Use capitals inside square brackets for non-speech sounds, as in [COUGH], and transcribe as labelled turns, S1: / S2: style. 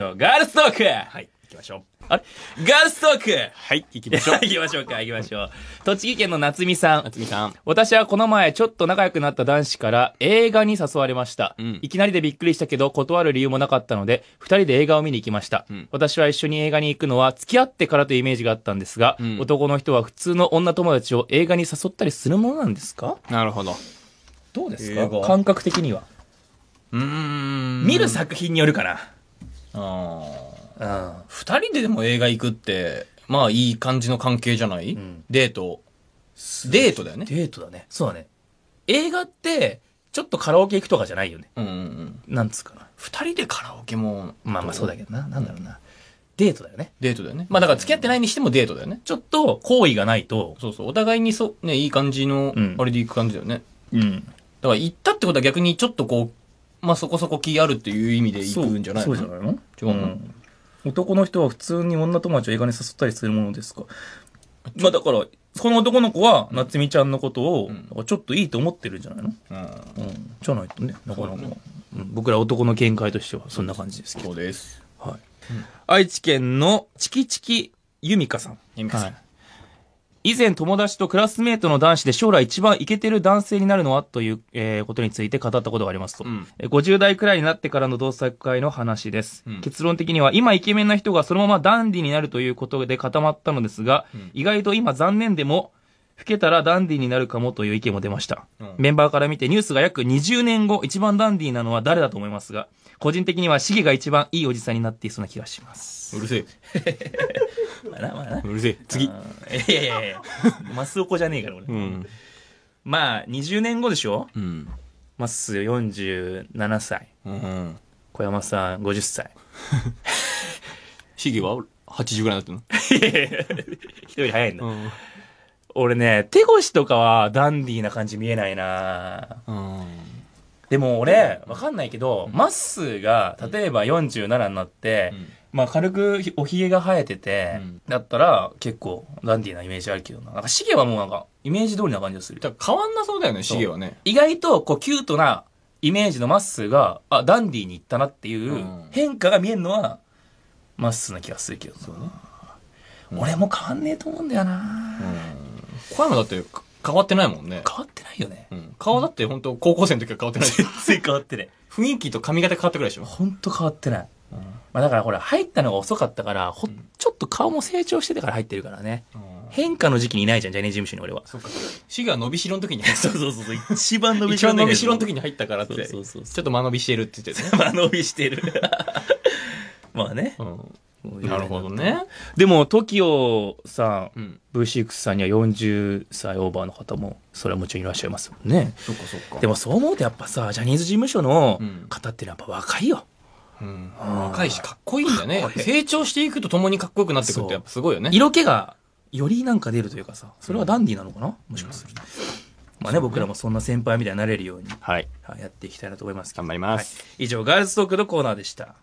S1: ガールストークはい行きましょうあれガールストークはい行きましょう [LAUGHS] 行きましょうか行きましょう [LAUGHS] 栃木県の夏美さん夏美さん私はこの前ちょっと仲良くなった男子から映画に誘われました、うん、いきなりでびっくりしたけど断る理由もなかったので二人で映画を見に行きました、うん、私は一緒に映画に行くのは付き合ってからというイメージがあったんですが、うん、男の人は普通の女友達を映画に誘ったりするものなんですかなるほどどうですか感覚的にはうん見る作品によるかなああ、うん、2人ででも映画行くってまあいい感じの関係じゃない、うんデートデートだよねデートだねそうだね映画ってちょっとカラオケ行くとかじゃないよねうんうんうんなんつうかな2人でカラオケもまあまあそうだけどななんだろうなデートだよねデートだよねまあだから付き合ってないにしてもデートだよねちょっと好意がないとそうそうお互いにそうねいい感じのあれで行く感じだよね、うんだから行ったってことは逆にちょっとこうまあそこそこ気あるっていう意味で行くんじゃないのそうじゃないのうん男の人は普通に女友達を映画に誘ったりするものですかまあだから、この男の子は、夏美ちゃんのことを、ちょっといいと思ってるんじゃないの、うんうん、じゃないとね、なかなか、う僕ら男の見解としては、そんな感じですけど。そうです。はい。愛知県のチキチキユミカさん。ゆみかさん。はい以前友達とクラスメートの男子で将来一番イケてる男性になるのはという、えー、ことについて語ったことがありますと、うん、50代くらいになってからの同作会の話です、うん、結論的には今イケメンな人がそのままダンディになるということで固まったのですが、うん、意外と今残念でも老けたらダンディーになるかもという意見も出ました。うん、メンバーから見てニュースが約20年後一番ダンディーなのは誰だと思いますが、個人的にはシゲが一番いいおじさんになっていそうな気がします。うるせえ。[LAUGHS] まあまあうるせえ。次。いやいやいやマスオコじゃねえから俺。うん、まあ、20年後でしょうん。マッス47歳。うん。小山さん50歳。[LAUGHS] シゲは80ぐらいになってるのい人早いんだ。うん俺ね、手越とかはダンディーな感じ見えないなうん。でも俺、わかんないけど、まっすーが、例えば47になって、まあ軽くおひげが生えてて、うんだったら結構ダンディーなイメージあるけどな。なんかシゲはもうなんか、イメージ通りな感じがする。変わんなそうだよね、シゲはね。意外とこうキュートなイメージのまっすーが、あ、ダンディーに行ったなっていう変化が見えるのは、まっすーな気がするけどな。俺も変わんねえと思うんだよな、うん小山だって変わってないもんね。変わってないよね。うん、顔だって本当高校生の時は変わってない。全然変わってない。雰囲気と髪型変わってくいでしょ。本当変わってない。うん、まあだからほら、入ったのが遅かったから、ほ、ちょっと顔も成長しててから入ってるからね。うん、変化の時期にいないじゃん、ジャニーズ事務所に俺は。そうか。シが伸びしろの時に入った。[LAUGHS] そうそうそう。一番伸びしろの時に。伸びしろの時に入ったからって。そうそうそうちょっと間延びしてるって言ってた、ね。[LAUGHS] 間延びしてる。[LAUGHS] まあね。うん。なるほどね。でも、TOKIO さん、V6 さんには40歳オーバーの方も、それはもちろんいらっしゃいますもんね。そっかそっか。でもそう思うとやっぱさ、ジャニーズ事務所の方ってやっぱ若いよ。うん、若いし、かっこいいんだね。成長していくとともにかっこよくなってくるってやっぱすごいよね。色気がよりなんか出るというかさ、それはダンディなのかな、もしかすると。まあね、僕らもそんな先輩みたいになれるように、はい、やっていきたいなと思います頑張ります、以上、ガールズトークのコーナーでした。